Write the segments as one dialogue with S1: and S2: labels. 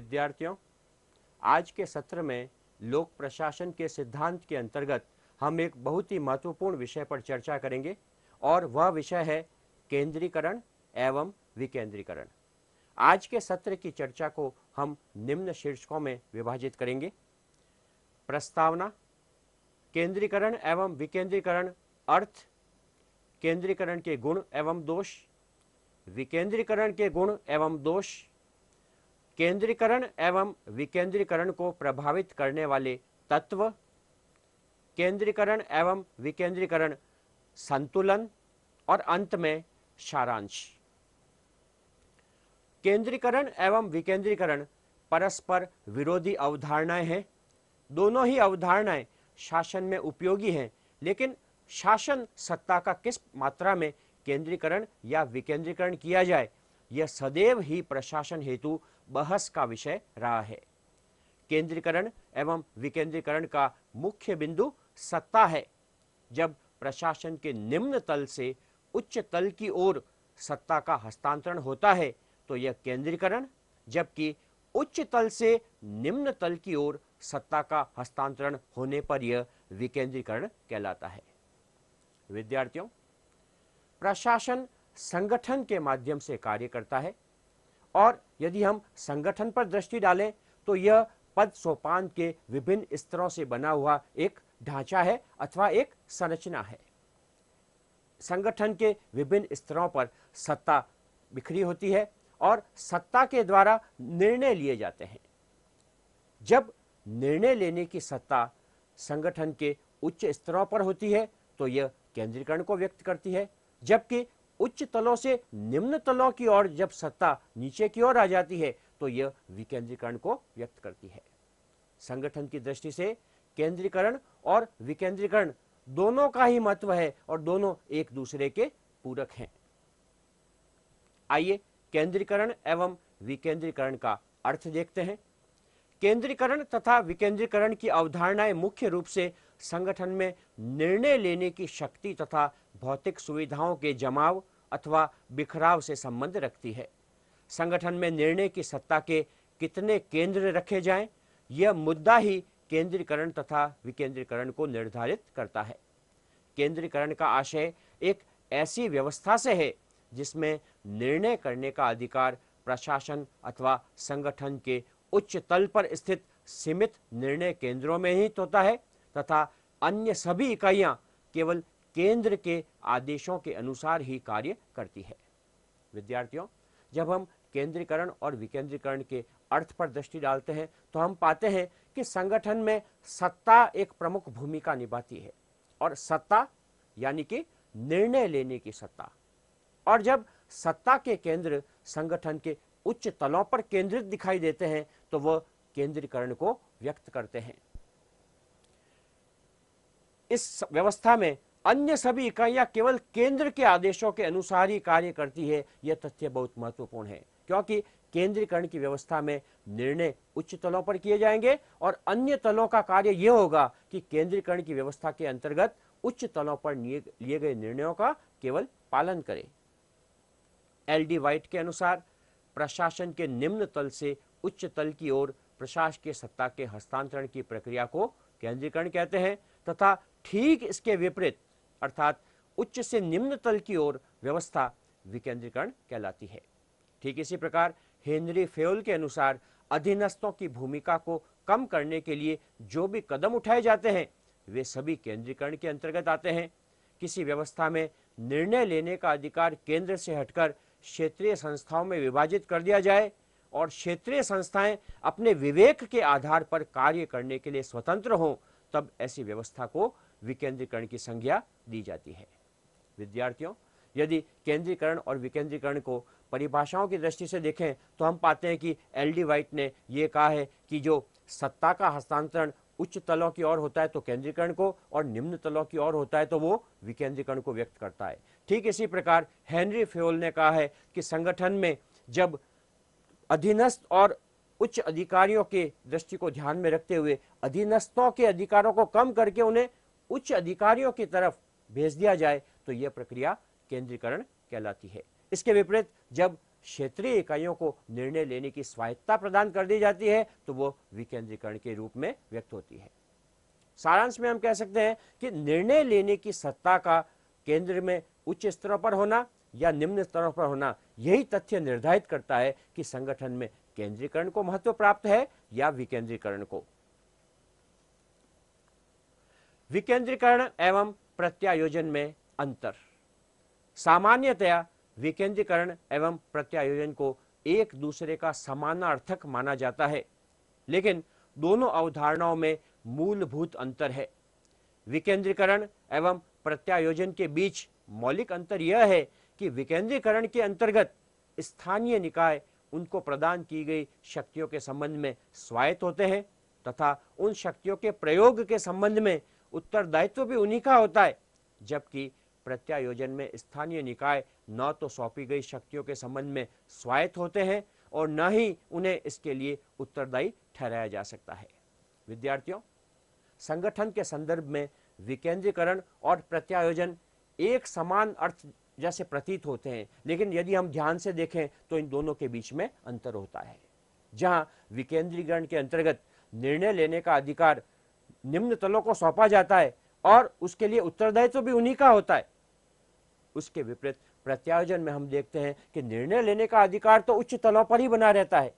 S1: विद्यार्थियों आज के सत्र में लोक प्रशासन के सिद्धांत के अंतर्गत हम एक बहुत ही महत्वपूर्ण विषय पर चर्चा करेंगे और वह विषय है केंद्रीकरण एवं विकेंद्रीकरण आज के सत्र की चर्चा को हम निम्न शीर्षकों में विभाजित करेंगे प्रस्तावना केंद्रीकरण एवं विकेंद्रीकरण अर्थ केंद्रीकरण के गुण एवं दोष विकेंद्रीकरण के गुण एवं दोष केंद्रीकरण एवं विकेंद्रीकरण को प्रभावित करने वाले तत्व केंद्रीकरण एवं विकेंद्रीकरण संतुलन और अंत में सारांश केंद्रीकरण एवं विकेंद्रीकरण परस्पर विरोधी अवधारणाएं हैं दोनों ही अवधारणाएं शासन में उपयोगी हैं लेकिन शासन सत्ता का किस मात्रा में केंद्रीकरण या विकेंद्रीकरण किया जाए यह सदैव ही प्रशासन हेतु बहस का विषय रहा है केंद्रीकरण एवं विकेंद्रीकरण का मुख्य बिंदु सत्ता है जब प्रशासन के निम्न तल से उच्च तल की ओर सत्ता का हस्तांतरण होता है तो यह केंद्रीकरण जबकि उच्च तल से निम्न तल की ओर सत्ता का हस्तांतरण होने पर यह विकेंद्रीकरण कहलाता है विद्यार्थियों प्रशासन संगठन के माध्यम से कार्य करता है और यदि हम संगठन पर दृष्टि डालें तो यह पद सोपान के विभिन्न स्तरों से बना हुआ एक ढांचा है अथवा एक संरचना है संगठन के विभिन्न स्तरों पर सत्ता बिखरी होती है और सत्ता के द्वारा निर्णय लिए जाते हैं जब निर्णय लेने की सत्ता संगठन के उच्च स्तरों पर होती है तो यह केंद्रीकरण को व्यक्त करती है जबकि उच्च तलों से निम्न तलों की ओर जब सत्ता नीचे की ओर आ जाती है तो यह विकेंद्रीकरण को व्यक्त करती है संगठन की दृष्टि से केंद्रीकरण और विकेंद्रीकरण दोनों का ही महत्व है और दोनों एक दूसरे के पूरक हैं आइए केंद्रीकरण एवं विकेंद्रीकरण का अर्थ देखते हैं केंद्रीकरण तथा विकेंद्रीकरण की अवधारणाएं मुख्य रूप से संगठन में निर्णय लेने की शक्ति तथा भौतिक सुविधाओं के जमाव अथवा बिखराव से संबंध रखती है संगठन में निर्णय की सत्ता के कितने केंद्र रखे जाएं यह मुद्दा ही केंद्रीकरण तथा विकेंद्रीकरण को निर्धारित करता है केंद्रीकरण का आशय एक ऐसी व्यवस्था से है जिसमें निर्णय करने का अधिकार प्रशासन अथवा संगठन के उच्च तल पर स्थित सीमित निर्णय केंद्रों में ही होता है तथा अन्य सभी इकाइयां केवल केंद्र के आदेशों के अनुसार ही कार्य करती है विद्यार्थियों जब हम केंद्रीकरण और विकेंद्रीकरण के अर्थ पर दृष्टि डालते हैं तो हम पाते हैं कि संगठन में सत्ता एक प्रमुख भूमिका निभाती है और सत्ता यानी कि निर्णय लेने की सत्ता और जब सत्ता के केंद्र संगठन के उच्च तलों पर केंद्रित दिखाई देते हैं तो वह केंद्रीकरण को व्यक्त करते हैं इस व्यवस्था में अन्य सभी इकाइयां केवल केंद्र के आदेशों के अनुसार ही कार्य करती है यह तथ्य बहुत महत्वपूर्ण है क्योंकि केंद्रीकरण की व्यवस्था में निर्णय उच्च तलों पर किए जाएंगे और अन्य तलों का कार्य यह होगा कि केंद्रीकरण की व्यवस्था के अंतर्गत उच्च तलों पर लिए गए निर्णयों का केवल पालन करें एल डी वाइट के अनुसार प्रशासन के निम्न तल से उच्च तल की ओर प्रशासकीय सत्ता के हस्तांतरण की प्रक्रिया को केंद्रीकरण कहते हैं तथा ठीक इसके विपरीत अर्थात उच्च से निम्न तल की ओर व्यवस्था विकेंद्रीकरण कहलाती है ठीक इसी प्रकार हेनरी फेल के अनुसार अधीनस्थों की भूमिका को कम करने के लिए जो भी कदम उठाए जाते हैं वे सभी केंद्रीकरण के अंतर्गत आते हैं किसी व्यवस्था में निर्णय लेने का अधिकार केंद्र से हटकर क्षेत्रीय संस्थाओं में विभाजित कर दिया जाए और क्षेत्रीय संस्थाएं अपने विवेक के आधार पर कार्य करने के लिए स्वतंत्र हों तब ऐसी व्यवस्था को विकेंद्रीकरण की संज्ञा दी जाती है विद्यार्थियों यदि केंद्रीकरण और विकेंद्रीकरण को परिभाषाओं की दृष्टि से देखें तो हम पाते हैं कि एल डी वाइट ने यह कहा है कि जो सत्ता का हस्तांतरण उच्च तलों की ओर होता है तो केंद्रीकरण को और निम्न तलों की ओर होता है तो वो विकेंद्रीकरण को व्यक्त करता है ठीक इसी प्रकार हेनरी फ्योल ने कहा है कि संगठन में जब अधीनस्थ और उच्च अधिकारियों के दृष्टि को ध्यान में रखते हुए अधीनस्थों के अधिकारों को कम करके उन्हें उच्च अधिकारियों की तरफ भेज दिया जाए तो यह प्रक्रिया केंद्रीकरण कहलाती है इसके विपरीत जब क्षेत्रीय इकाइयों को निर्णय लेने की स्वायत्ता प्रदान कर दी जाती है तो वो विकेंद्रीकरण के रूप में व्यक्त होती है सारांश में हम कह सकते हैं कि निर्णय लेने की सत्ता का केंद्र में उच्च स्तरों पर होना या निम्न स्तरों पर होना यही तथ्य निर्धारित करता है कि संगठन में केंद्रीकरण को महत्व प्राप्त है या विकेंद्रीकरण को विकेंद्रीकरण एवं प्रत्यायोजन में अंतर सामान्यतया विकेंद्रीकरण एवं प्रत्यायोजन को एक दूसरे का समानार्थक माना जाता है लेकिन दोनों अवधारणाओं में मूलभूत अंतर है विकेंद्रीकरण एवं प्रत्यायोजन के बीच मौलिक अंतर यह है कि विकेंद्रीकरण के अंतर्गत स्थानीय निकाय उनको प्रदान की गई शक्तियों के संबंध में स्वायत्त होते हैं तथा उन शक्तियों के प्रयोग के संबंध में उत्तरदायित्व भी उन्हीं का होता है जबकि प्रत्यायोजन में स्थानीय निकाय न तो सौंपी गई शक्तियों के संबंध में स्वायत्त होते हैं और न ही उन्हें इसके लिए उत्तरदायी ठहराया जा सकता है विद्यार्थियों संगठन के संदर्भ में विकेंद्रीकरण और प्रत्यायोजन एक समान अर्थ जैसे प्रतीत होते हैं लेकिन यदि हम ध्यान से देखें तो इन दोनों के बीच में अंतर होता है जहां विकेंद्रीकरण के अंतर्गत निर्णय लेने का अधिकार निम्न तलों को सौंपा जाता है और उसके लिए उत्तरदायित्व तो भी उन्हीं का होता है उसके विपरीत प्रत्यायोजन में हम देखते हैं कि निर्णय लेने का अधिकार तो उच्च तलों पर ही बना रहता है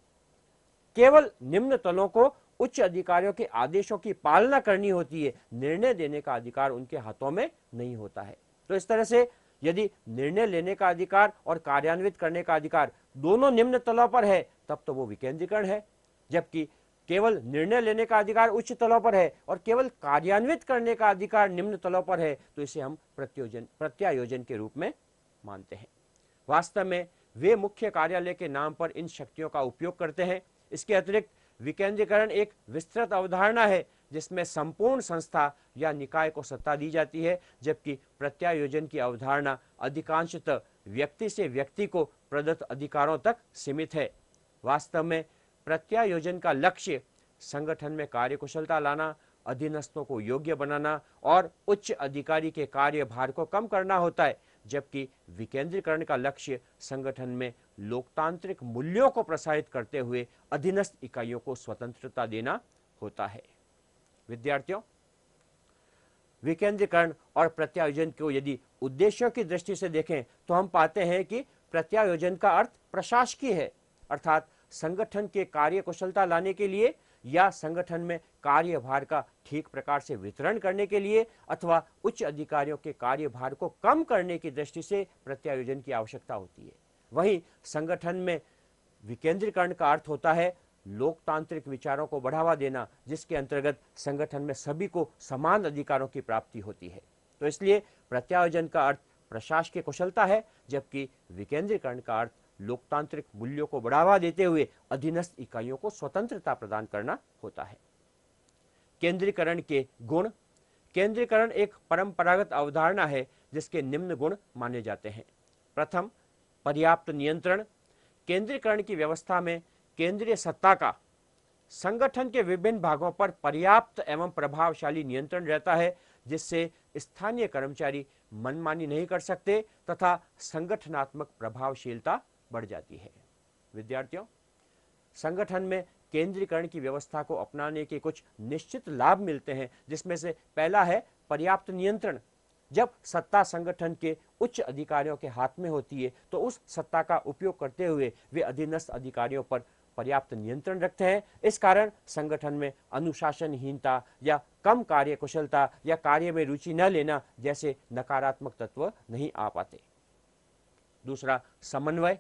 S1: केवल निम्न तलों को उच्च अधिकारियों के आदेशों की पालना करनी होती है निर्णय देने का अधिकार उनके हाथों में नहीं होता है तो इस तरह से यदि निर्णय लेने का अधिकार और कार्यान्वित करने का अधिकार दोनों निम्न तलों पर है तब तो वो विकेंद्रीकरण है जबकि केवल निर्णय लेने का अधिकार उच्च तलों पर है और केवल कार्यान्वित करने का अधिकार निम्न तलों पर है तो इसे हम प्रत्योजन प्रत्यायोजन के रूप में मानते हैं वास्तव में वे मुख्य कार्यालय के नाम पर इन शक्तियों का उपयोग करते हैं इसके अतिरिक्त विकेंद्रीकरण एक विस्तृत अवधारणा है जिसमें संपूर्ण संस्था या निकाय को सत्ता दी जाती है जबकि प्रत्यायोजन की अवधारणा अधिकांशतः व्यक्ति से व्यक्ति को प्रदत्त अधिकारों तक सीमित है वास्तव में प्रत्यायोजन का लक्ष्य संगठन में कार्यकुशलता लाना अधीनस्थों को योग्य बनाना और उच्च अधिकारी के कार्यभार को कम करना होता है जबकि विकेंद्रीकरण का लक्ष्य संगठन में लोकतांत्रिक मूल्यों को प्रसारित करते हुए अधीनस्थ इकाइयों को स्वतंत्रता देना होता है विद्यार्थियों विकेंद्रीकरण और प्रत्यायोजन को यदि उद्देश्यों की दृष्टि से देखें तो हम पाते हैं कि प्रत्यायोजन का अर्थ प्रशासकीय है अर्थात संगठन के कार्य कुशलता लाने के लिए या संगठन में कार्यभार का ठीक प्रकार से वितरण करने के लिए अथवा उच्च अधिकारियों के कार्यभार को कम करने की दृष्टि से प्रत्यायोजन की आवश्यकता होती है वहीं संगठन में विकेंद्रीकरण का अर्थ होता है लोकतांत्रिक विचारों को बढ़ावा देना जिसके अंतर्गत संगठन में सभी को समान अधिकारों की प्राप्ति होती है तो इसलिए प्रत्यायोजन का अर्थ प्रशासकीय कुशलता है जबकि विकेंद्रीकरण का अर्थ लोकतांत्रिक मूल्यों को बढ़ावा देते हुए अधीनस्थ इकाइयों को स्वतंत्रता प्रदान करना होता है केंद्रीकरण के गुण केंद्रीकरण एक परंपरागत अवधारणा है जिसके निम्न गुण माने जाते हैं प्रथम पर्याप्त नियंत्रण केंद्रीकरण की व्यवस्था में केंद्रीय सत्ता का संगठन के विभिन्न भागों पर पर्याप्त एवं प्रभावशाली नियंत्रण रहता है जिससे स्थानीय कर्मचारी मनमानी नहीं कर सकते तथा संगठनात्मक प्रभावशीलता बढ़ जाती है विद्यार्थियों संगठन में केंद्रीकरण की व्यवस्था को अपनाने के कुछ निश्चित लाभ मिलते हैं जिसमें से पहला है पर्याप्त नियंत्रण जब सत्ता संगठन के उच्च अधिकारियों के हाथ में होती है तो उस सत्ता का उपयोग करते हुए वे अधीनस्थ अधिकारियों पर पर्याप्त नियंत्रण रखते हैं इस कारण संगठन में अनुशासनहीनता या कम कार्य कुशलता या कार्य में रुचि न लेना जैसे नकारात्मक तत्व नहीं आ पाते दूसरा समन्वय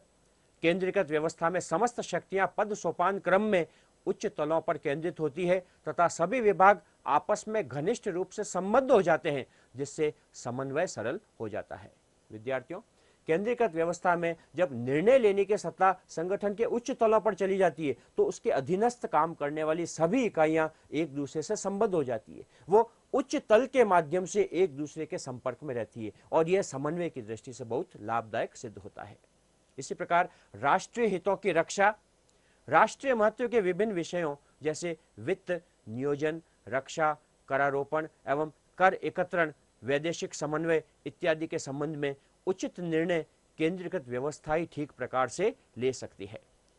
S1: केंद्रीकृत व्यवस्था में समस्त शक्तियां पद सोपान क्रम में उच्च तलों पर केंद्रित होती है तथा सभी विभाग आपस में घनिष्ठ रूप से संबद्ध हो जाते हैं जिससे समन्वय सरल हो जाता है विद्यार्थियों केंद्रीकृत व्यवस्था में जब निर्णय लेने की सत्ता संगठन के उच्च तलों पर चली जाती है तो उसके अधीनस्थ काम करने वाली सभी इकाइयां एक दूसरे से संबद्ध हो जाती है वो उच्च तल के माध्यम से एक दूसरे के संपर्क में रहती है और यह समन्वय की दृष्टि से बहुत लाभदायक सिद्ध होता है इसी प्रकार राष्ट्रीय हितों की रक्षा राष्ट्रीय महत्व के विभिन्न विषयों जैसे वित्त नियोजन रक्षा करारोपण एवं कर एकत्रण वैदेशिक समन्वय इत्यादि के संबंध में उचित निर्णय केंद्रीकृत व्यवस्था ही ठीक प्रकार से ले सकती है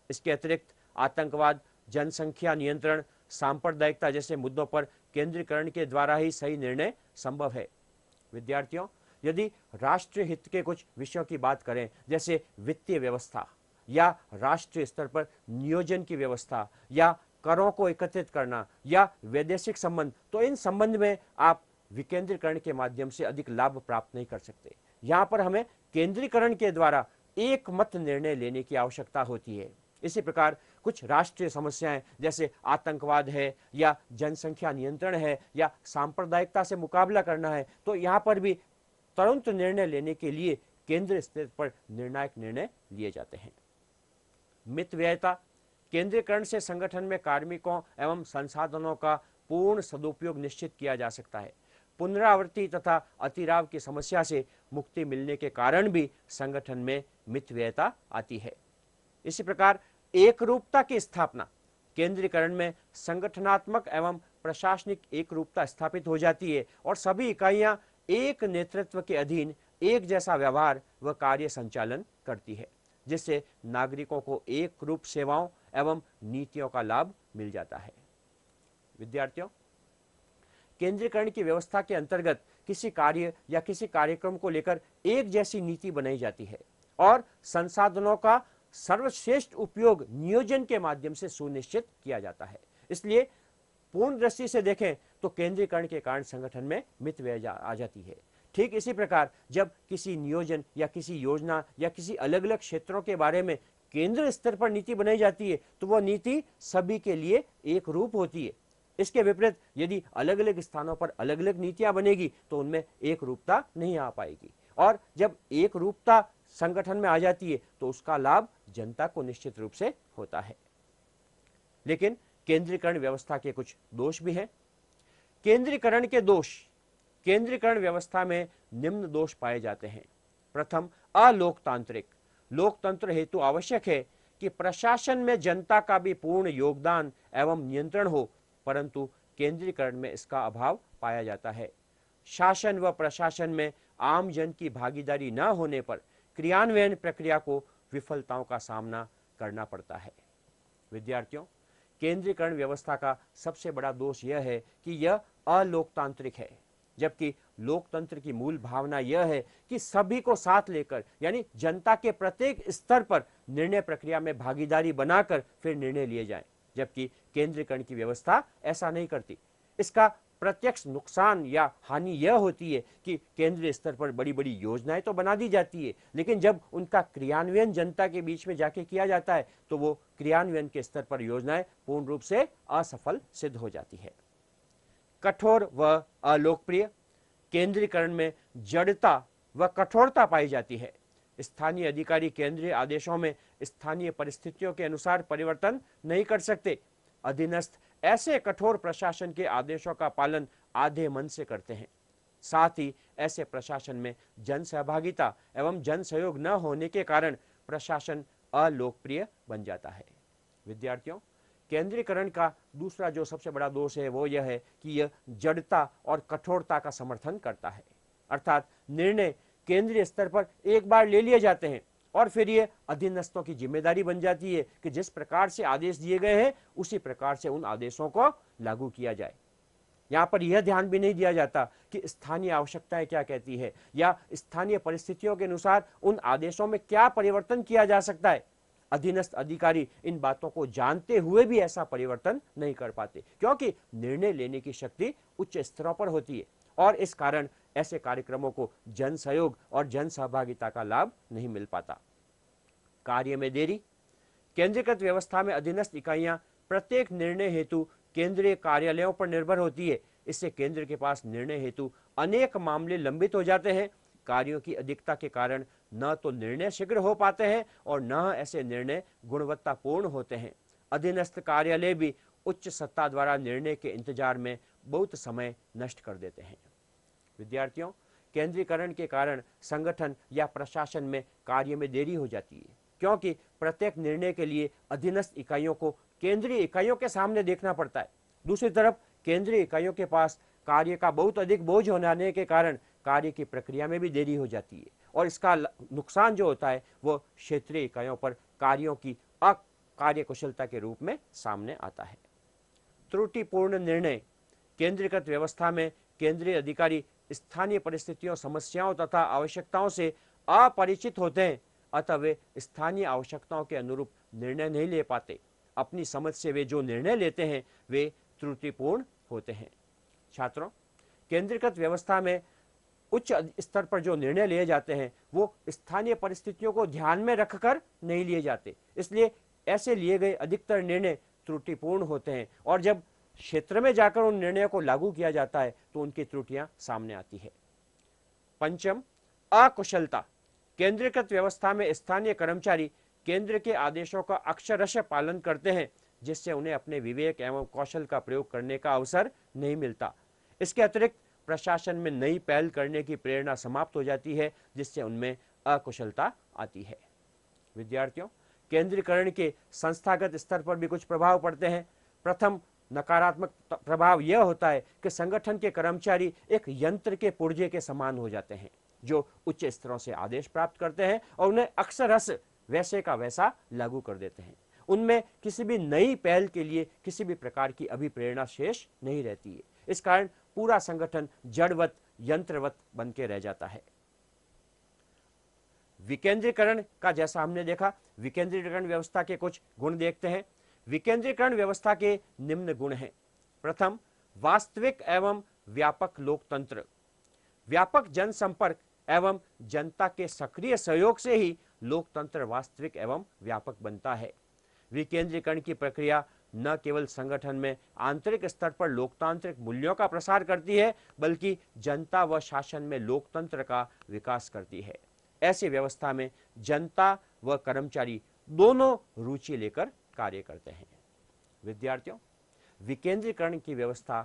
S1: इसके अतिरिक्त आतंकवाद जनसंख्या नियंत्रण सांप्रदायिकता जैसे मुद्दों पर केंद्रीकरण के द्वारा ही सही निर्णय संभव है विद्यार्थियों यदि राष्ट्रीय हित के कुछ विषयों की बात करें जैसे वित्तीय व्यवस्था या राष्ट्रीय स्तर पर नियोजन की व्यवस्था या करों को एकत्रित करना या वैदेशिक संबंध तो इन संबंध में आप विकेंद्रीकरण के माध्यम से अधिक लाभ प्राप्त नहीं कर सकते यहाँ पर हमें केंद्रीकरण के द्वारा एक मत निर्णय लेने की आवश्यकता होती है इसी प्रकार कुछ राष्ट्रीय समस्याएं जैसे आतंकवाद है या जनसंख्या नियंत्रण है या सांप्रदायिकता से मुकाबला करना है तो यहाँ पर भी तुरंत निर्णय लेने के लिए केंद्र स्तर पर निर्णायक निर्णय लिए जाते हैं मित व्ययता केंद्रीकरण से संगठन में कार्मिकों एवं संसाधनों का पूर्ण सदुपयोग निश्चित किया जा सकता है पुनरावृत्ति तथा अतिराव की समस्या से मुक्ति मिलने के कारण भी संगठन में मितव्ययता आती है इसी प्रकार एक रूपता की स्थापना केंद्रीकरण में संगठनात्मक एवं प्रशासनिक एक रूपता स्थापित हो जाती है और सभी इकाइयां एक नेतृत्व के अधीन एक जैसा व्यवहार व कार्य संचालन करती है जिससे नागरिकों को एक रूप सेवाओं एवं नीतियों का लाभ मिल जाता है विद्यार्थियों केंद्रीकरण की व्यवस्था के अंतर्गत किसी कार्य या किसी कार्यक्रम को लेकर एक जैसी नीति बनाई जाती है और संसाधनों का सर्वश्रेष्ठ उपयोग नियोजन के माध्यम से सुनिश्चित किया जाता है इसलिए पूर्ण दृष्टि से देखें तो केंद्रीकरण के कारण संगठन में मित व्यय आ जाती है ठीक इसी प्रकार जब किसी नियोजन या किसी योजना या किसी अलग अलग क्षेत्रों के बारे में केंद्र स्तर पर नीति बनाई जाती है तो वह नीति सभी के लिए एक रूप होती है इसके विपरीत यदि अलग अलग स्थानों पर अलग अलग नीतियां बनेगी तो उनमें एक रूपता नहीं आ पाएगी और जब एक रूपता संगठन में आ जाती है तो उसका लाभ जनता को निश्चित रूप से होता है लेकिन केंद्रीकरण व्यवस्था के कुछ दोष भी हैं केंद्रीकरण के दोष केंद्रीकरण व्यवस्था में निम्न दोष पाए जाते हैं प्रथम अलोकतांत्रिक लोकतंत्र हेतु आवश्यक है कि प्रशासन में जनता का भी पूर्ण योगदान एवं नियंत्रण हो परंतु केंद्रीकरण में इसका अभाव पाया जाता है शासन व प्रशासन में आम जन की भागीदारी न होने पर क्रियान्वयन प्रक्रिया को विफलताओं का सामना करना पड़ता है विद्यार्थियों केंद्रीकरण व्यवस्था का सबसे बड़ा दोष यह है कि यह अलोकतांत्रिक है जबकि लोकतंत्र की मूल भावना यह है कि सभी को साथ लेकर यानी जनता के प्रत्येक स्तर पर निर्णय प्रक्रिया में भागीदारी बनाकर फिर निर्णय लिए जाएं। जबकि केंद्रीकरण की व्यवस्था ऐसा नहीं करती इसका प्रत्यक्ष नुकसान या हानि यह होती है कि केंद्रीय स्तर पर बड़ी बड़ी योजनाएं तो बना दी जाती है लेकिन जब उनका क्रियान्वयन जनता के बीच में जाके किया जाता है तो वो क्रियान्वयन के स्तर पर योजनाएं पूर्ण रूप से असफल सिद्ध हो जाती है कठोर व अलोकप्रिय केंद्रीकरण में जड़ता व कठोरता पाई जाती है स्थानीय अधिकारी केंद्रीय आदेशों में स्थानीय परिस्थितियों के अनुसार परिवर्तन नहीं कर सकते अधीनस्थ ऐसे कठोर प्रशासन के आदेशों का पालन आधे मन से करते हैं साथ ही ऐसे प्रशासन में जन सहभागिता एवं जन सहयोग न होने के कारण प्रशासन अलोकप्रिय बन जाता है विद्यार्थियों केंद्रीकरण का दूसरा जो सबसे बड़ा दोष है वो यह है कि यह जड़ता और कठोरता का समर्थन करता है अर्थात निर्णय केंद्रीय स्तर पर एक बार ले लिए जाते हैं और फिर ये अधीनस्थों की जिम्मेदारी बन जाती है कि जिस प्रकार से आदेश दिए गए हैं उसी प्रकार से उन आदेशों को लागू किया जाए यहाँ पर यह ध्यान भी नहीं दिया जाता कि स्थानीय आवश्यकताएं क्या कहती है या स्थानीय परिस्थितियों के अनुसार उन आदेशों में क्या परिवर्तन किया जा सकता है अधीनस्थ अधिकारी इन बातों को जानते हुए भी ऐसा परिवर्तन नहीं कर पाते क्योंकि निर्णय लेने की शक्ति उच्च स्तरों पर होती है और इस कारण ऐसे कार्यक्रमों को जन सहयोग और जन सहभागिता का लाभ नहीं मिल पाता कार्य में देरी केंद्रीकृत व्यवस्था में अधीनस्थ इकाइयां प्रत्येक निर्णय हेतु केंद्रीय कार्यालयों पर निर्भर होती है इससे केंद्र के पास निर्णय हेतु अनेक मामले लंबित हो जाते हैं कार्यों की अधिकता के कारण न तो निर्णय शीघ्र हो पाते हैं और न ऐसे निर्णय गुणवत्तापूर्ण होते हैं अधीनस्थ कार्यालय भी उच्च सत्ता द्वारा निर्णय के इंतजार में बहुत समय नष्ट कर देते हैं विद्यार्थियों केंद्रीकरण के कारण संगठन या प्रशासन में कार्य में देरी हो जाती है क्योंकि प्रत्येक निर्णय के लिए अधीनस्थ इकाइयों को केंद्रीय इकाइयों के सामने देखना पड़ता है दूसरी तरफ केंद्रीय इकाइयों के पास कार्य का बहुत अधिक बोझ होने के कारण कार्य की प्रक्रिया में भी देरी हो जाती है और इसका नुकसान जो होता है वो क्षेत्रीय इकाइयों पर कार्यों की अकार्य कुशलता के रूप में सामने आता है त्रुटिपूर्ण निर्णय केंद्रीकृत व्यवस्था में केंद्रीय अधिकारी स्थानीय परिस्थितियों समस्याओं तथा आवश्यकताओं से अपरिचित होते हैं अतः वे स्थानीय आवश्यकताओं के अनुरूप निर्णय नहीं ले पाते अपनी समझ से वे जो निर्णय लेते हैं वे त्रुटिपूर्ण होते हैं छात्रों केंद्रीकृत व्यवस्था में उच्च स्तर पर जो निर्णय लिए जाते हैं वो स्थानीय परिस्थितियों को ध्यान में रखकर नहीं लिए जाते इसलिए ऐसे लिए गए अधिकतर निर्णय त्रुटिपूर्ण होते हैं और जब क्षेत्र में जाकर उन निर्णय को लागू किया जाता है तो उनकी त्रुटियां सामने आती है पंचम अकुशलता केंद्रीकृत व्यवस्था में स्थानीय कर्मचारी केंद्र के आदेशों का अक्षरश पालन करते हैं जिससे उन्हें अपने विवेक एवं कौशल का प्रयोग करने का अवसर नहीं मिलता इसके अतिरिक्त प्रशासन में नई पहल करने की प्रेरणा समाप्त हो जाती है जिससे उनमें अकुशलता आती है विद्यार्थियों केंद्रीकरण के संस्थागत स्तर पर भी कुछ प्रभाव पड़ते हैं प्रथम नकारात्मक प्रभाव यह होता है कि संगठन के कर्मचारी एक यंत्र के पुर्जे के समान हो जाते हैं जो उच्च स्तरों से आदेश प्राप्त करते हैं और उन्हें अक्सर रस वैसे का वैसा लागू कर देते हैं उनमें किसी भी नई पहल के लिए किसी भी प्रकार की अभिप्रेरणा शेष नहीं रहती है इस कारण पूरा संगठन जड़वत यंत्रवत बन के रह जाता है विकेंद्रीकरण का जैसा हमने देखा विकेंद्रीकरण व्यवस्था के कुछ गुण देखते हैं विकेंद्रीकरण व्यवस्था के निम्न गुण हैं प्रथम वास्तविक एवं व्यापक लोकतंत्र व्यापक जनसंपर्क एवं जनता के सक्रिय सहयोग से ही लोकतंत्र वास्तविक एवं व्यापक बनता है विकेंद्रीकरण की प्रक्रिया न केवल संगठन में आंतरिक स्तर पर लोकतांत्रिक मूल्यों का प्रसार करती है बल्कि जनता व शासन में लोकतंत्र का विकास करती है ऐसी व्यवस्था में जनता व कर्मचारी दोनों रुचि लेकर कार्य करते हैं विद्यार्थियों विकेंद्रीकरण की व्यवस्था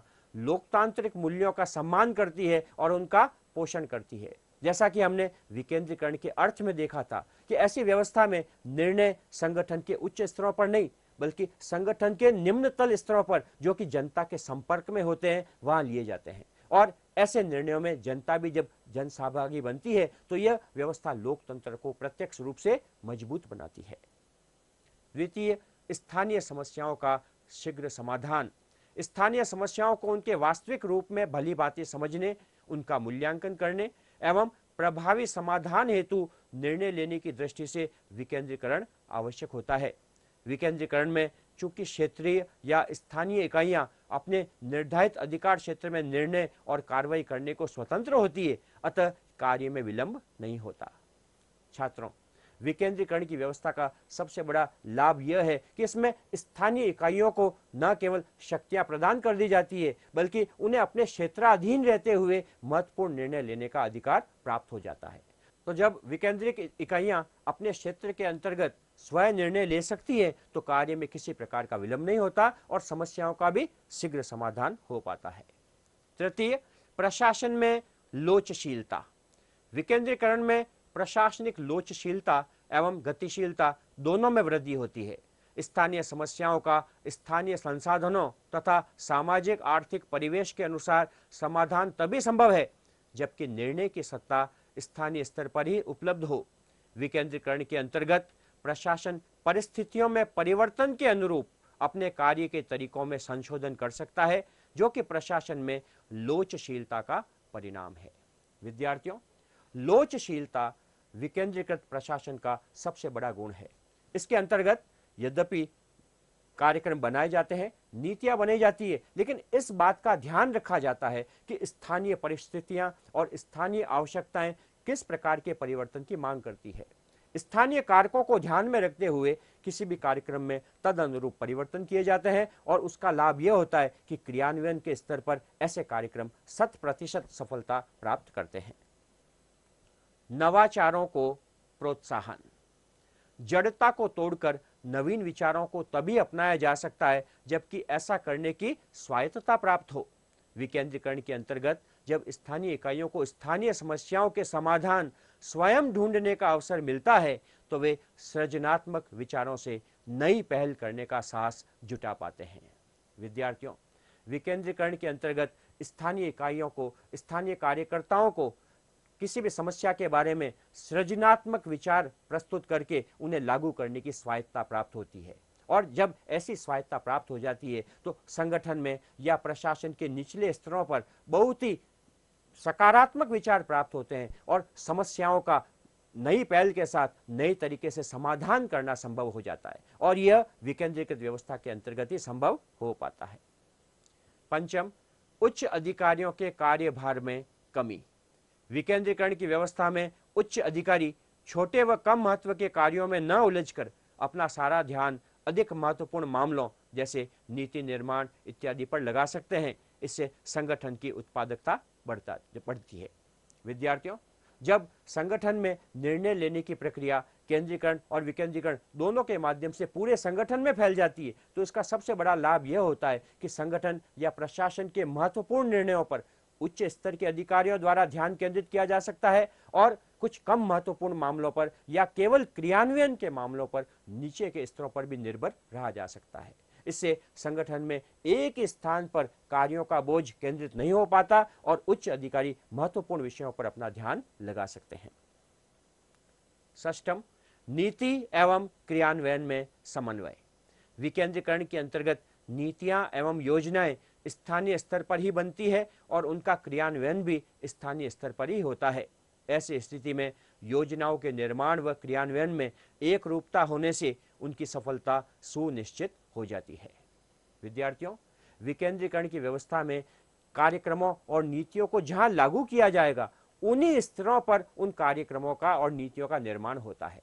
S1: लोकतांत्रिक मूल्यों का सम्मान करती है और उनका पोषण करती है जैसा कि हमने विकेंद्रीकरण के अर्थ में देखा था कि ऐसी व्यवस्था में निर्णय संगठन के उच्च स्तरों पर नहीं बल्कि संगठन के निम्नतल स्तरों पर जो कि जनता के संपर्क में होते हैं वहां लिए जाते हैं और ऐसे निर्णयों में जनता भी जब जन सहभागी बनती है तो यह व्यवस्था लोकतंत्र को प्रत्यक्ष रूप से मजबूत बनाती है द्वितीय स्थानीय समस्याओं का शीघ्र समाधान स्थानीय समस्याओं को उनके वास्तविक रूप में भली बातें समझने उनका मूल्यांकन करने एवं प्रभावी समाधान हेतु निर्णय लेने की दृष्टि से विकेंद्रीकरण आवश्यक होता है विकेंद्रीकरण में चूंकि क्षेत्रीय या स्थानीय इकाइयां अपने निर्धारित अधिकार क्षेत्र में निर्णय और कार्रवाई करने को स्वतंत्र होती है अतः कार्य में विलंब नहीं होता छात्रों विकेंद्रीकरण की व्यवस्था का सबसे बड़ा लाभ यह है कि इसमें स्थानीय इकाइयों को न केवल शक्तियां प्रदान कर दी जाती है बल्कि उन्हें अपने क्षेत्राधीन रहते हुए महत्वपूर्ण निर्णय लेने का अधिकार प्राप्त हो जाता है तो जब विकेंद्रिक इकाइयां अपने क्षेत्र के अंतर्गत स्वयं निर्णय ले सकती है तो कार्य में किसी प्रकार का विलंब नहीं होता और समस्याओं का भी शीघ्र समाधान हो पाता है तृतीय प्रशासन में लोचशीलता विकेंद्रीकरण में प्रशासनिक लोचशीलता एवं गतिशीलता दोनों में वृद्धि होती है स्थानीय समस्याओं का स्थानीय संसाधनों तथा सामाजिक आर्थिक परिवेश के अनुसार समाधान तभी संभव है जबकि निर्णय की सत्ता स्थानीय स्तर पर ही उपलब्ध हो विकेंद्रीकरण के अंतर्गत प्रशासन परिस्थितियों में परिवर्तन के अनुरूप अपने कार्य के तरीकों में संशोधन कर सकता है जो कि प्रशासन में लोचशीलता का परिणाम है विद्यार्थियों लोचशीलता विकेंद्रीकृत प्रशासन का सबसे बड़ा गुण है इसके अंतर्गत यद्यपि कार्यक्रम बनाए जाते हैं नीतियां बनाई जाती है लेकिन इस बात का ध्यान रखा जाता है कि स्थानीय परिस्थितियां और स्थानीय आवश्यकताएं किस प्रकार के परिवर्तन की मांग करती है स्थानीय कारकों को ध्यान में रखते हुए किसी भी कार्यक्रम में तद अनुरूप परिवर्तन किए जाते हैं और उसका लाभ यह होता है कि क्रियान्वयन के स्तर पर ऐसे कार्यक्रम शत प्रतिशत सफलता प्राप्त करते हैं नवाचारों को प्रोत्साहन जड़ता को तोड़कर नवीन विचारों को तभी अपनाया जा सकता है जबकि ऐसा करने की स्वायत्तता प्राप्त हो विकेंद्रीकरण के अंतर्गत जब स्थानीय इकाइयों को स्थानीय समस्याओं के समाधान स्वयं ढूंढने का अवसर मिलता है तो वे सृजनात्मक विचारों से नई पहल करने का साहस जुटा पाते हैं विद्यार्थियों विकेंद्रीकरण के अंतर्गत स्थानीय इकाइयों को स्थानीय कार्यकर्ताओं को किसी भी समस्या के बारे में सृजनात्मक विचार प्रस्तुत करके उन्हें लागू करने की स्वायत्ता प्राप्त होती है और जब ऐसी स्वायत्ता प्राप्त हो जाती है तो संगठन में या प्रशासन के निचले स्तरों पर बहुत ही सकारात्मक विचार प्राप्त होते हैं और समस्याओं का नई पहल के साथ नए तरीके से समाधान करना संभव हो जाता है और यह विकेंद्रीकृत व्यवस्था के अंतर्गत ही संभव हो पाता है पंचम उच्च अधिकारियों के कार्यभार में कमी विकेंद्रीकरण की व्यवस्था में उच्च अधिकारी छोटे व कम महत्व के कार्यों में न उलझकर अपना सारा ध्यान अधिक महत्वपूर्ण मामलों जैसे नीति निर्माण इत्यादि पर लगा सकते हैं इससे संगठन की उत्पादकता बढ़ता बढ़ती है विद्यार्थियों जब संगठन में निर्णय लेने की प्रक्रिया केंद्रीकरण और विकेंद्रीकरण दोनों के माध्यम से पूरे संगठन में फैल जाती है तो इसका सबसे बड़ा लाभ यह होता है कि संगठन या प्रशासन के महत्वपूर्ण निर्णयों पर उच्च स्तर के अधिकारियों द्वारा ध्यान केंद्रित किया जा सकता है और कुछ कम महत्वपूर्ण मामलों पर या केवल क्रियान्वयन के मामलों पर नीचे के स्तरों पर भी निर्भर रहा जा सकता है इससे संगठन में एक स्थान पर कार्यों का बोझ केंद्रित नहीं हो पाता और उच्च अधिकारी महत्वपूर्ण विषयों पर अपना ध्यान लगा सकते हैं सष्टम नीति एवं क्रियान्वयन में समन्वय विकेंद्रीकरण के अंतर्गत नीतियां एवं योजनाएं स्थानीय स्तर पर ही बनती है और उनका क्रियान्वयन भी स्थानीय स्तर पर ही होता है ऐसी स्थिति में योजनाओं के निर्माण व क्रियान्वयन में एक रूपता होने से उनकी सफलता सुनिश्चित हो जाती है विद्यार्थियों विकेंद्रीकरण की व्यवस्था में कार्यक्रमों और नीतियों को जहां लागू किया जाएगा उन्हीं स्तरों पर उन कार्यक्रमों का और नीतियों का निर्माण होता है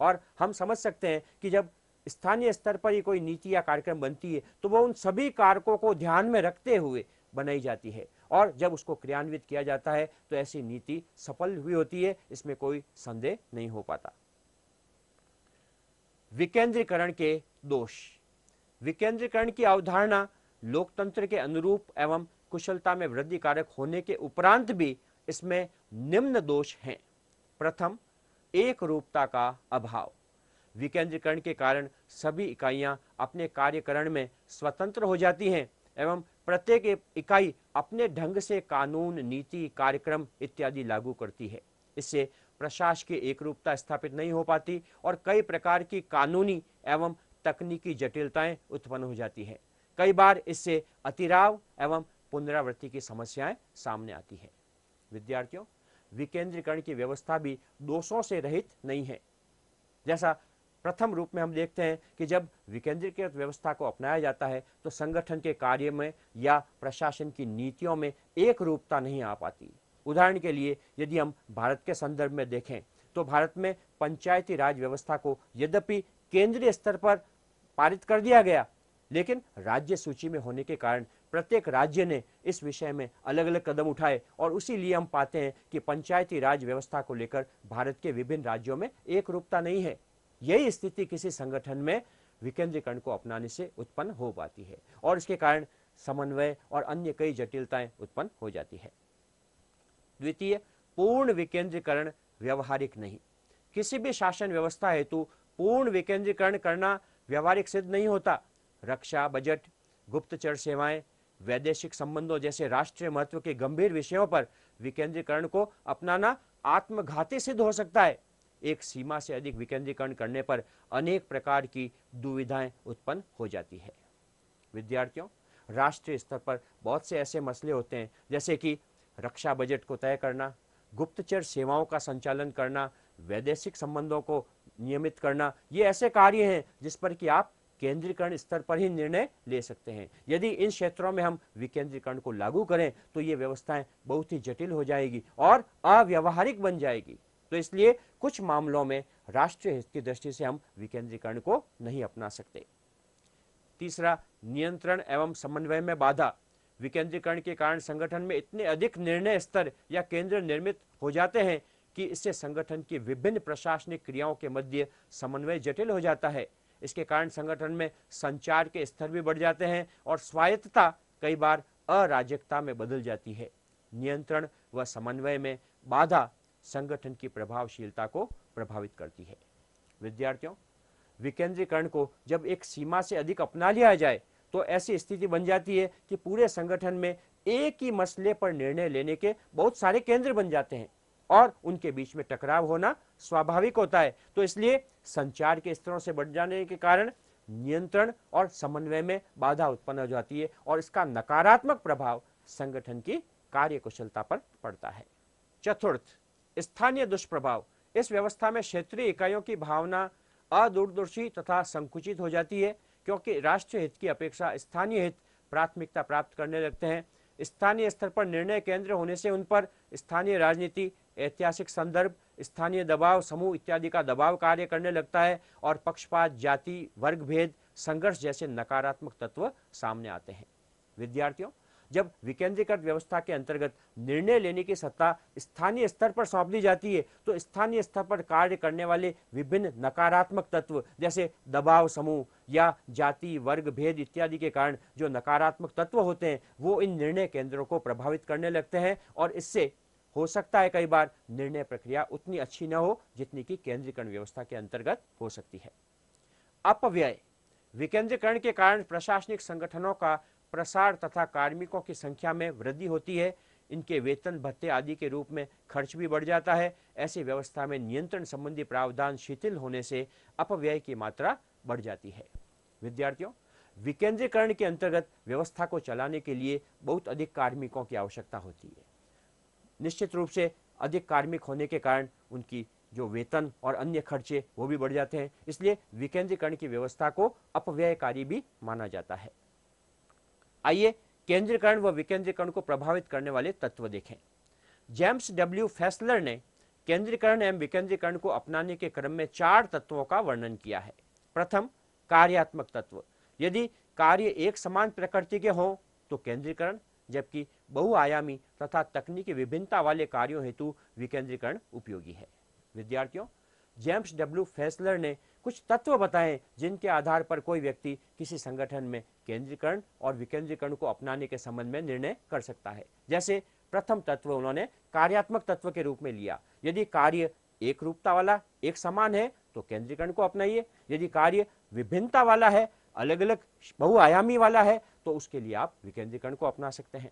S1: और हम समझ सकते हैं कि जब स्थानीय स्तर पर ही कोई नीति या कार्यक्रम बनती है तो वो उन सभी कारकों को ध्यान में रखते हुए बनाई जाती है और जब उसको क्रियान्वित किया जाता है तो ऐसी नीति सफल हुई होती है इसमें कोई संदेह नहीं हो पाता विकेंद्रीकरण के दोष विकेंद्रीकरण की अवधारणा लोकतंत्र के अनुरूप एवं कुशलता में वृद्धि कारक होने के उपरांत भी इसमें निम्न दोष हैं प्रथम एक रूपता का अभाव विकेंद्रीकरण के कारण सभी इकाइयां अपने कार्यकरण में स्वतंत्र हो जाती हैं एवं प्रत्येक इकाई अपने ढंग से कानून नीति कार्यक्रम इत्यादि लागू करती है इससे प्रशासकीय एकरूपता स्थापित नहीं हो पाती और कई प्रकार की कानूनी एवं तकनीकी जटिलताएं उत्पन्न हो जाती हैं कई बार इससे अतिराव एवं पुनरावृत्ति की समस्याएं सामने आती हैं विद्यार्थियों विकेंद्रीकरण की व्यवस्था भी दोषों से रहित नहीं है जैसा प्रथम रूप में हम देखते हैं कि जब विकेंद्रीकृत व्यवस्था को अपनाया जाता है तो संगठन के कार्य में या प्रशासन की नीतियों में एक रूपता नहीं आ पाती उदाहरण के लिए यदि हम भारत के संदर्भ में देखें तो भारत में पंचायती राज व्यवस्था को यद्यपि केंद्रीय स्तर पर पारित कर दिया गया लेकिन राज्य सूची में होने के कारण प्रत्येक राज्य ने इस विषय में अलग अलग कदम उठाए और उसी लिए हम पाते हैं कि पंचायती राज व्यवस्था को लेकर भारत के विभिन्न राज्यों में एक रूपता नहीं है यही स्थिति किसी संगठन में विकेंद्रीकरण को अपनाने से उत्पन्न हो पाती है और इसके कारण समन्वय और अन्य कई जटिलताएं उत्पन्न हो जाती है द्वितीय पूर्ण विकेंद्रीकरण व्यवहारिक नहीं किसी भी शासन व्यवस्था हेतु पूर्ण विकेंद्रीकरण करना व्यवहारिक सिद्ध नहीं होता रक्षा बजट गुप्तचर सेवाएं वैदेशिक संबंधों जैसे राष्ट्रीय महत्व के गंभीर विषयों पर विकेंद्रीकरण को अपनाना आत्मघाती सिद्ध हो सकता है एक सीमा से अधिक विकेंद्रीकरण करने पर अनेक प्रकार की दुविधाएं उत्पन्न हो जाती है विद्यार्थियों राष्ट्रीय स्तर पर बहुत से ऐसे मसले होते हैं जैसे कि रक्षा बजट को तय करना गुप्तचर सेवाओं का संचालन करना वैदेशिक संबंधों को नियमित करना ये ऐसे कार्य हैं जिस पर कि आप केंद्रीकरण स्तर पर ही निर्णय ले सकते हैं यदि इन क्षेत्रों में हम विकेंद्रीकरण को लागू करें तो ये व्यवस्थाएं बहुत ही जटिल हो जाएगी और अव्यवहारिक बन जाएगी तो इसलिए कुछ मामलों में राष्ट्रीय हित की दृष्टि से हम विकेंद्रीकरण को नहीं अपना सकते तीसरा नियंत्रण एवं समन्वय में बाधा विकेंद्रीकरण के कारण संगठन में इतने अधिक निर्णय स्तर या केंद्र निर्मित हो जाते हैं कि इससे संगठन की विभिन्न प्रशासनिक क्रियाओं के मध्य समन्वय जटिल हो जाता है इसके कारण संगठन में संचार के स्तर भी बढ़ जाते हैं और स्वायत्तता कई बार अराजकता में बदल जाती है नियंत्रण व समन्वय में बाधा संगठन की प्रभावशीलता को प्रभावित करती है विद्यार्थियों विकेंद्रीकरण को जब एक सीमा से अधिक अपना लिया जाए तो ऐसी स्थिति बन जाती है कि पूरे संगठन में एक ही मसले पर निर्णय लेने के बहुत सारे केंद्र बन जाते हैं और उनके बीच में टकराव होना स्वाभाविक होता है तो इसलिए संचार के स्तरों से बढ़ जाने के कारण नियंत्रण और समन्वय में बाधा उत्पन्न हो जाती है और इसका नकारात्मक प्रभाव संगठन की कार्यकुशलता पर पड़ता है चतुर्थ स्थानीय दुष्प्रभाव इस व्यवस्था में क्षेत्रीय इकाइयों की भावना अदूरदर्शी तथा संकुचित हो जाती है क्योंकि राष्ट्रीय हित की अपेक्षा स्थानीय हित प्राथमिकता प्राप्त करने लगते हैं स्थानीय स्तर पर निर्णय केंद्र होने से उन पर स्थानीय राजनीति ऐतिहासिक संदर्भ स्थानीय दबाव समूह इत्यादि का दबाव कार्य करने लगता है और पक्षपात जाति वर्ग भेद संघर्ष जैसे नकारात्मक तत्व सामने आते हैं विद्यार्थियों जब विकेंद्रीकृत व्यवस्था के अंतर्गत निर्णय लेने की सत्ता स्थानीय स्तर पर सौंप दी जाती है तो स्थानीय स्तर पर कार्य करने वाले विभिन्न नकारात्मक तत्व जैसे दबाव समूह या जाति वर्ग भेद इत्यादि के कारण जो नकारात्मक तत्व होते हैं वो इन निर्णय केंद्रों को प्रभावित करने लगते हैं और इससे हो सकता है कई बार निर्णय प्रक्रिया उतनी अच्छी न हो जितनी की केंद्रीकरण व्यवस्था के अंतर्गत हो सकती है अपव्यय विकेंद्रीकरण के कारण प्रशासनिक संगठनों का प्रसार तथा कार्मिकों की संख्या में वृद्धि होती है इनके वेतन भत्ते आदि के रूप में खर्च भी बढ़ जाता है ऐसी व्यवस्था में नियंत्रण संबंधी प्रावधान शिथिल होने से अपव्यय की मात्रा बढ़ जाती है विद्यार्थियों विकेंद्रीकरण के अंतर्गत व्यवस्था को चलाने के लिए बहुत अधिक कार्मिकों की आवश्यकता होती है निश्चित रूप से अधिक कार्मिक होने के कारण उनकी जो वेतन और अन्य खर्चे वो भी बढ़ जाते हैं इसलिए विकेंद्रीकरण की व्यवस्था को अपव्ययकारी भी माना जाता है आइए केंद्रीकरण व विकेंद्रीकरण को प्रभावित करने वाले तत्व देखें जेम्स डब्ल्यू फैसलर ने केंद्रीकरण एवं विकेंद्रीकरण को अपनाने के क्रम में चार तत्वों का वर्णन किया है प्रथम कार्यात्मक तत्व यदि कार्य एक समान प्रकृति के हों तो केंद्रीकरण जबकि बहुआयामी तथा तकनीकी विभिन्नता वाले कार्यों हेतु विकेंद्रीकरण उपयोगी है विद्यार्थियों जेम्स डब्ल्यू फैसलर ने कुछ तत्व बताएं जिनके आधार पर कोई व्यक्ति किसी संगठन में केंद्रीकरण और विकेंद्रीकरण को अपनाने के संबंध में निर्णय कर सकता है जैसे प्रथम तत्व उन्होंने कार्यात्मक तत्व के रूप में लिया यदि कार्य एक रूपता वाला एक समान है तो केंद्रीकरण को अपनाइए यदि कार्य विभिन्नता वाला है अलग अलग बहुआयामी वाला है तो उसके लिए आप विकेंद्रीकरण को अपना सकते हैं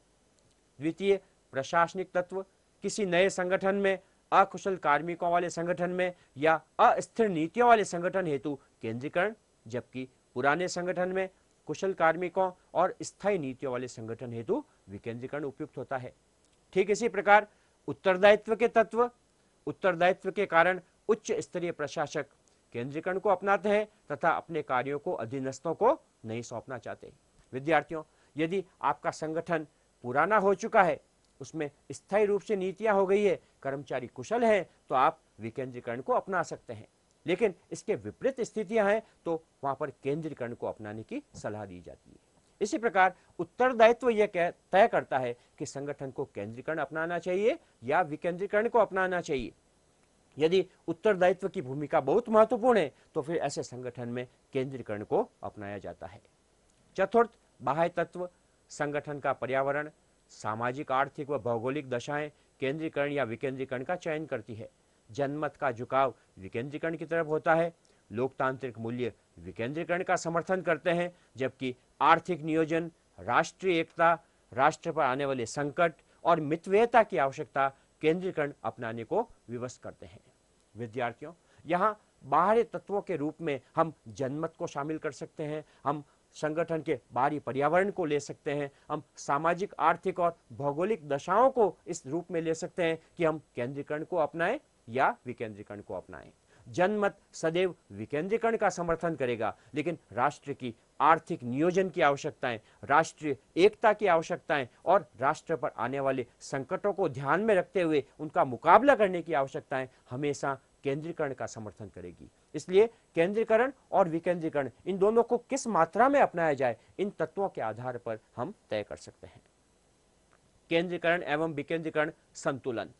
S1: द्वितीय प्रशासनिक तत्व किसी नए संगठन में अकुशल कार्मिकों वाले संगठन में या अस्थिर नीतियों वाले संगठन हेतु केंद्रीकरण जबकि पुराने संगठन में कुशल कार्मिकों और स्थायी नीतियों वाले संगठन हेतु विकेंद्रीकरण उपयुक्त होता है ठीक इसी प्रकार उत्तरदायित्व के तत्व उत्तरदायित्व के कारण उच्च स्तरीय प्रशासक केंद्रीकरण को अपनाते हैं तथा अपने कार्यों को अधीनस्थों को नहीं सौंपना चाहते विद्यार्थियों यदि आपका संगठन पुराना हो चुका है उसमें स्थायी रूप से नीतियाँ हो गई है कर्मचारी कुशल है तो आप विकेंद्रीकरण को अपना सकते हैं लेकिन इसके विपरीत स्थितियां हैं तो वहां पर केंद्रीकरण को अपनाने की सलाह दी जाती है इसी प्रकार उत्तरदायित्व यह तय करता है कि संगठन को केंद्रीकरण अपनाना चाहिए या विकेंद्रीकरण को अपनाना चाहिए यदि उत्तरदायित्व की भूमिका बहुत महत्वपूर्ण है तो फिर ऐसे संगठन में केंद्रीकरण को अपनाया जाता है चतुर्थ बाह्य तत्व संगठन का पर्यावरण सामाजिक आर्थिक व भौगोलिक दशाएं केंद्रीकरण या विकेंद्रीकरण का चयन करती है जनमत का झुकाव विकेंद्रीकरण की तरफ होता है लोकतांत्रिक मूल्य विकेंद्रीकरण का समर्थन करते हैं जबकि आर्थिक नियोजन राष्ट्रीय एकता राष्ट्र पर आने वाले संकट और मितव्ययता की आवश्यकता केंद्रीकरण अपनाने को विवश करते हैं विद्यार्थियों यहाँ बाहरी तत्वों के रूप में हम जनमत को शामिल कर सकते हैं हम संगठन के बाहरी पर्यावरण को ले सकते हैं हम सामाजिक आर्थिक और भौगोलिक दशाओं को इस रूप में ले सकते हैं कि हम केंद्रीकरण को अपनाएं या विकेंद्रीकरण को अपनाएं जनमत सदैव विकेंद्रीकरण का समर्थन करेगा लेकिन राष्ट्र की आर्थिक नियोजन की आवश्यकताएं राष्ट्रीय एकता की आवश्यकताएं और राष्ट्र पर आने वाले संकटों को ध्यान में रखते हुए उनका मुकाबला करने की आवश्यकताएं हमेशा केंद्रीकरण का समर्थन करेगी इसलिए केंद्रीकरण और विकेंद्रीकरण इन दोनों को किस मात्रा में अपनाया जाए इन तत्वों के आधार पर हम तय कर सकते हैं केंद्रीकरण एवं विकेंद्रीकरण संतुलन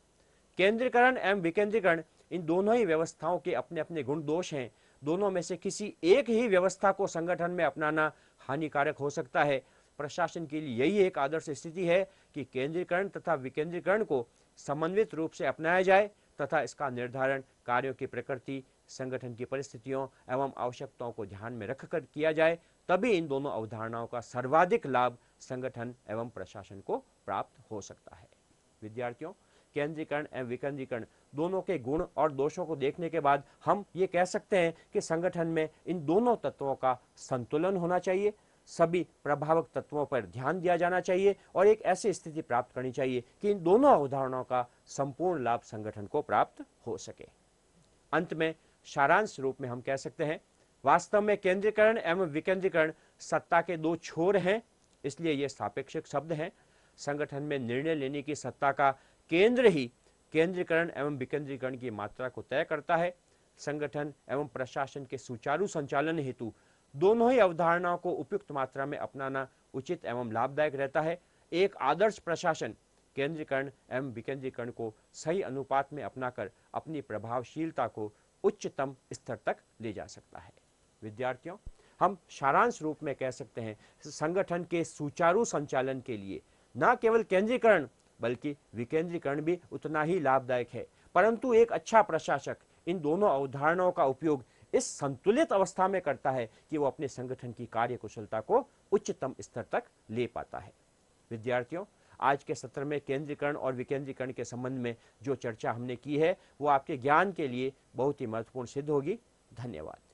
S1: केंद्रीकरण एवं विकेंद्रीकरण इन दोनों ही व्यवस्थाओं के अपने अपने गुण दोष हैं दोनों में से किसी एक ही व्यवस्था को संगठन में अपनाना हानिकारक हो सकता है प्रशासन के लिए यही एक आदर्श स्थिति है कि केंद्रीकरण तथा विकेंद्रीकरण को समन्वित रूप से अपनाया जाए तथा इसका निर्धारण कार्यों की प्रकृति संगठन की परिस्थितियों एवं आवश्यकताओं को ध्यान में रखकर किया जाए तभी इन दोनों अवधारणाओं का सर्वाधिक लाभ संगठन एवं प्रशासन को प्राप्त हो सकता है विद्यार्थियों केंद्रीकरण एवं विकेंद्रीकरण दोनों के गुण और दोषों को देखने के बाद हम ये कह सकते हैं कि संगठन में इन दोनों तत्वों का संतुलन होना चाहिए सभी प्रभावक तत्वों पर ध्यान दिया जाना चाहिए और एक ऐसी स्थिति प्राप्त करनी चाहिए कि इन दोनों अवधारणाओं का संपूर्ण लाभ संगठन को प्राप्त हो सके अंत में सारांश रूप में हम कह सकते हैं वास्तव में केंद्रीकरण एवं विकेंद्रीकरण सत्ता के दो छोर हैं इसलिए ये सापेक्षिक शब्द हैं संगठन में निर्णय लेने की सत्ता का केंद्र ही केंद्रीकरण एवं विकेंद्रीकरण की मात्रा को तय करता है संगठन एवं प्रशासन के सुचारू संचालन हेतु दोनों ही अवधारणाओं को उपयुक्त मात्रा में अपनाना उचित एवं लाभदायक रहता है एक आदर्श प्रशासन केंद्रीकरण एवं विकेंद्रीकरण को सही अनुपात में अपनाकर अपनी प्रभावशीलता को उच्चतम स्तर तक ले जा सकता है विद्यार्थियों हम सारांश रूप में कह सकते हैं संगठन के सुचारू संचालन के लिए न केवल केंद्रीकरण बल्कि विकेंद्रीकरण भी उतना ही लाभदायक है परंतु एक अच्छा प्रशासक इन दोनों अवधारणाओं का उपयोग इस संतुलित अवस्था में करता है कि वो अपने संगठन की कार्य कुशलता को उच्चतम स्तर तक ले पाता है विद्यार्थियों आज के सत्र में केंद्रीकरण और विकेंद्रीकरण के संबंध में जो चर्चा हमने की है वो आपके ज्ञान के लिए बहुत ही महत्वपूर्ण सिद्ध होगी धन्यवाद